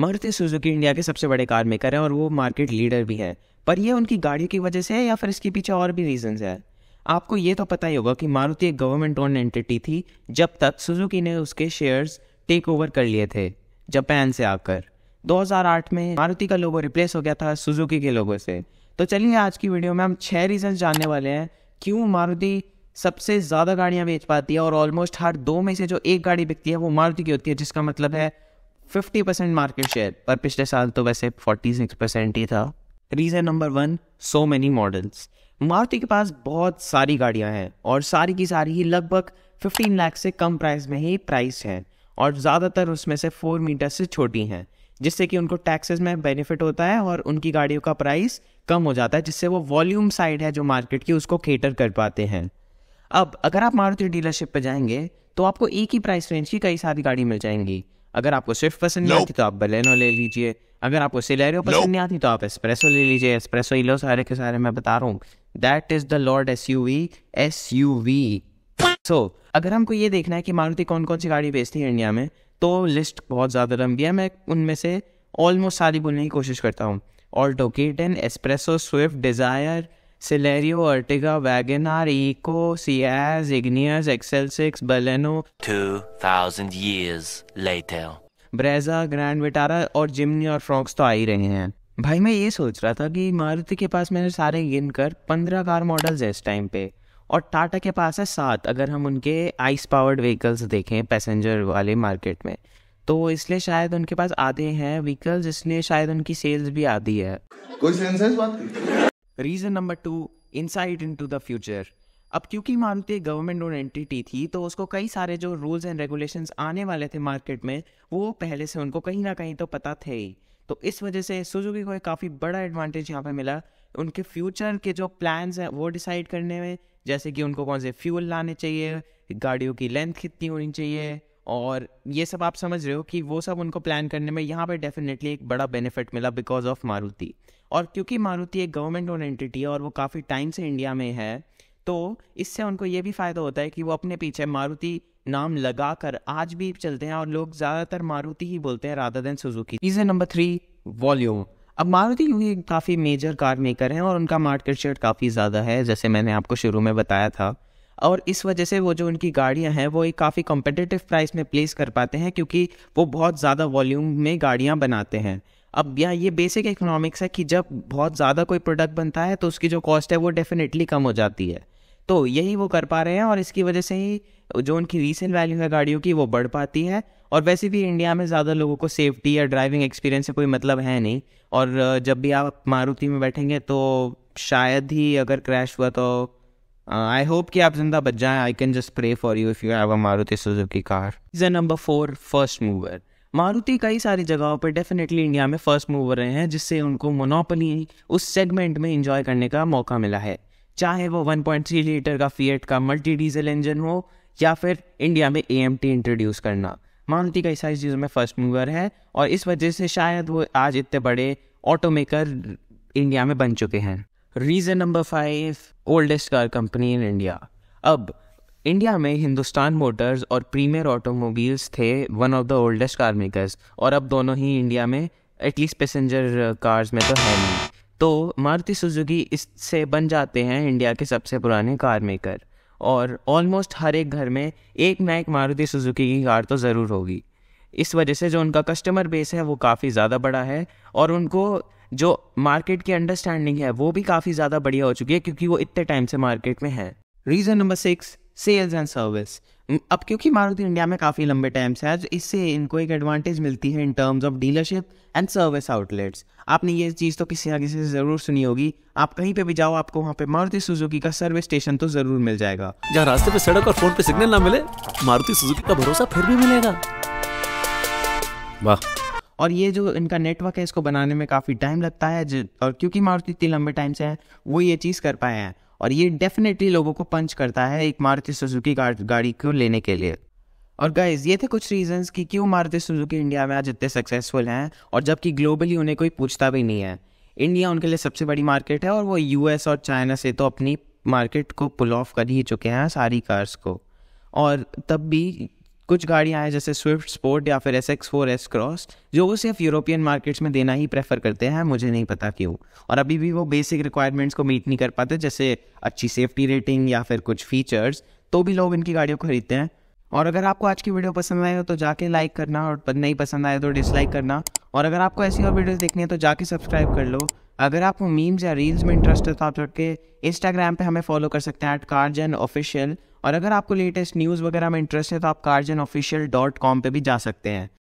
Maruti Suzuki India के सबसे बड़े कार मेकर हैं और वो मार्केट लीडर भी हैं पर यह उनकी गाड़ियों की वजह से है या फिर इसके पीछे और भी रीजंस है आपको ये तो पता ही होगा कि मारुति एक गवर्नमेंट ओन एंटिटी थी जब तक सुजुकी ने उसके शेयर्स टेक ओवर कर लिए थे जापान से आकर 2008 में मारुति का लोगो रिप्लेस हो गया था सुजुकी के लोगों से तो चलिए आज की वीडियो में हम छः रीजन जानने वाले हैं क्यों मारुति सबसे ज़्यादा गाड़ियाँ बेच पाती है और ऑलमोस्ट हर दो में से जो एक गाड़ी बिकती है वो मारुति की होती है जिसका मतलब है फिफ्टी परसेंट मार्केट शेयर पर पिछले साल तो वैसे फोर्टी सिक्स परसेंट ही था reason number one so many models Maruti के पास बहुत सारी गाड़ियाँ हैं और सारी की सारी ही लगभग फिफ्टीन लाख से कम प्राइस में ही प्राइस हैं और ज़्यादातर उसमें से फोर मीटर से छोटी हैं जिससे कि उनको टैक्सेस में बेनिफिट होता है और उनकी गाड़ियों का प्राइस कम हो जाता है जिससे वो वॉल्यूम साइड है जो मार्केट की उसको केटर कर पाते हैं अब अगर आप मारुति डीलरशिप पर जाएंगे तो आपको एक ही प्राइस रेंज की कई सारी गाड़ी मिल जाएंगी अगर आपको स्विफ्ट तो पसंद नहीं आती तो आप बलेनो ले लीजिए अगर आपको सिलेरियो पसंद नहीं आती तो आप एस्प्रेसो ले लीजिए एस्प्रेसो ही लो सारे के सारे मैं बता रहा हूँ that is the lord S U V S U V so अगर हमको ये देखना है कि मारुति कौन कौन सी गाड़ी बेचती है इंडिया में तो लिस्ट बहुत ज़्यादा लंबी है मैं उनमें से ऑलमोस्ट सारी बोलने की कोशिश करता हूँ Alto K ten Espresso Swift Dzire Celerio Ertiga Wagon R Eco Eco, Ignis XL six Baleno two thousand years later Brezza Grand Vitara और जिमनी और फ्रॉक्स तो आ ही रहे हैं भाई मैं ये सोच रहा था कि मारुति के पास मैंने सारे गिन कर पंद्रह कार मॉडल्स है इस टाइम पे और टाटा के पास है सात अगर हम उनके आइस पावर्ड व्हीकल्स देखें पैसेंजर वाले मार्केट में तो इसलिए शायद उनके पास आधे हैं व्हीकल्स इसलिए शायद उनकी सेल्स भी आधी है कोई सेंस है इस बात की reason number two inside into the future अब क्योंकि मारुति गवर्नमेंट ओन एंटिटी थी तो उसको कई सारे जो रूल्स एंड रेगुलेशंस आने वाले थे मार्केट में वो पहले से उनको कहीं ना कहीं तो पता थे ही तो इस वजह से सुजुकी को एक काफ़ी बड़ा एडवांटेज यहाँ पे मिला उनके फ्यूचर के जो प्लान्स हैं वो डिसाइड करने में जैसे कि उनको कौन से फ्यूल लाने चाहिए गाड़ियों की लेंथ कितनी होनी चाहिए और ये सब आप समझ रहे हो कि वो सब उनको प्लान करने में यहाँ पर डेफिनेटली एक बड़ा बेनिफिट मिला बिकॉज ऑफ मारुति और क्योंकि मारुति एक गवर्नमेंट ओन एंटिटी है और वो काफ़ी टाइम से इंडिया में है तो इससे उनको ये भी फ़ायदा होता है कि वो अपने पीछे मारुति नाम लगा कर आज भी चलते हैं और लोग ज़्यादातर मारुति ही बोलते हैं rather than Suzuki reason number three volume अब मारुति क्योंकि काफ़ी मेजर कार मेकर हैं और उनका मार्केट शेयर काफ़ी ज़्यादा है जैसे मैंने आपको शुरू में बताया था और इस वजह से वो जो उनकी गाड़ियाँ हैं वो एक काफ़ी कॉम्पिटिटिव प्राइस में प्लेस कर पाते हैं क्योंकि वो बहुत ज़्यादा वॉल्यूम में गाड़ियाँ बनाते हैं अब यहाँ ये बेसिक इकोनॉमिक्स है कि जब बहुत ज़्यादा कोई प्रोडक्ट बनता है तो उसकी जो कॉस्ट है वो डेफिनेटली कम हो जाती है तो यही वो कर पा रहे हैं और इसकी वजह से ही जो उनकी रीसेल वैल्यू है गाड़ियों की वो बढ़ पाती है और वैसे भी इंडिया में ज़्यादा लोगों को सेफ्टी या ड्राइविंग एक्सपीरियंस से कोई मतलब है नहीं और जब भी आप मारुति में बैठेंगे तो शायद ही अगर क्रैश हुआ तो आई uh, होप कि आप जिंदा बच जाएं I can just pray for you if you have a Maruti Suzuki car is number four first mover Maruti कई सारी जगहों पर डेफिनेटली इंडिया में फर्स्ट मूवर रहे हैं जिससे उनको मोनोपली उस सेगमेंट में इंजॉय करने का मौका मिला है चाहे वो 1.3 लीटर का फीएट का मल्टी डीजल इंजन हो या फिर इंडिया में ए इंट्रोड्यूस करना मारुति कई सारी चीज़ों में फर्स्ट मूवर है और इस वजह से शायद वो आज इतने बड़े ऑटो मेकर इंडिया में बन चुके हैं reason number five oldest car company in India अब इंडिया में हिंदुस्तान मोटर्स और प्रीमियर ऑटोमोबाइल्स थे one of the oldest car makers और अब दोनों ही इंडिया में एटलीस्ट पैसेंजर कार्स में तो है नहीं तो मारुति सुजुकी इससे बन जाते हैं इंडिया के सबसे पुराने कार मेकर और ऑलमोस्ट हर एक घर में एक ना एक मारुति सुजुकी की कार तो ज़रूर होगी इस वजह से जो उनका कस्टमर बेस है वो काफ़ी ज़्यादा बड़ा है और उनको जो मार्केट की अंडरस्टैंडिंग है वो भी काफ़ी ज़्यादा बढ़िया हो चुकी है क्योंकि वो इतने टाइम से मार्केट में है reason number six sales and service अब क्योंकि मारुति इंडिया में काफ़ी लंबे टाइम से है तो इससे इनको एक एडवांटेज मिलती है in terms of dealership and service outlets आपने ये चीज़ तो किसी ना किसी से ज़रूर सुनी होगी आप कहीं पे भी जाओ आपको वहाँ पे मारुति सुजुकी का सर्विस स्टेशन तो ज़रूर मिल जाएगा जहाँ रास्ते पे सड़क और फोन पे सिग्नल ना मिले मारुति सुजुकी का भरोसा फिर भी मिलेगा वाह और ये जो इनका नेटवर्क है इसको बनाने में काफ़ी टाइम लगता है और क्योंकि मारुति इतनी लंबे टाइम से है वो ये चीज़ कर पाए हैं और ये डेफिनेटली लोगों को पंच करता है एक मारुति सुजुकी गाड़ी को लेने के लिए और गाइज ये थे कुछ रीजंस कि क्यों मारुति सुजुकी इंडिया में आज इतने सक्सेसफुल हैं और जबकि ग्लोबली उन्हें कोई पूछता भी नहीं है इंडिया उनके लिए सबसे बड़ी मार्केट है और वो यूएस और चाइना से तो अपनी मार्केट को पुल ऑफ कर ही चुके हैं सारी कार्स को और तब भी कुछ गाड़ियाँ हैं जैसे स्विफ्ट स्पोर्ट या फिर S X four S cross जो वो सिर्फ यूरोपियन मार्केट्स में देना ही प्रेफर करते हैं मुझे नहीं पता क्यों और अभी भी वो बेसिक रिक्वायरमेंट्स को मीट नहीं कर पाते जैसे अच्छी सेफ्टी रेटिंग या फिर कुछ फीचर्स तो भी लोग इनकी गाड़ियों को खरीदते हैं और अगर आपको आज की वीडियो पसंद आए हो तो जाके लाइक करना और नहीं पसंद आए तो डिसलाइक करना और अगर आपको ऐसी और वीडियोस देखनी है तो जाके सब्सक्राइब कर लो अगर आपको मीम्स या रील्स में इंटरेस्ट है तो आप चढ़ इंस्टाग्राम पे हमें फॉलो कर सकते हैं एट कारजन ऑफिशियल और अगर आपको लेटेस्ट न्यूज़ वगैरह में इंटरेस्ट है तो आप कारजन ऑफिशियल डॉट कॉम पर भी जा सकते हैं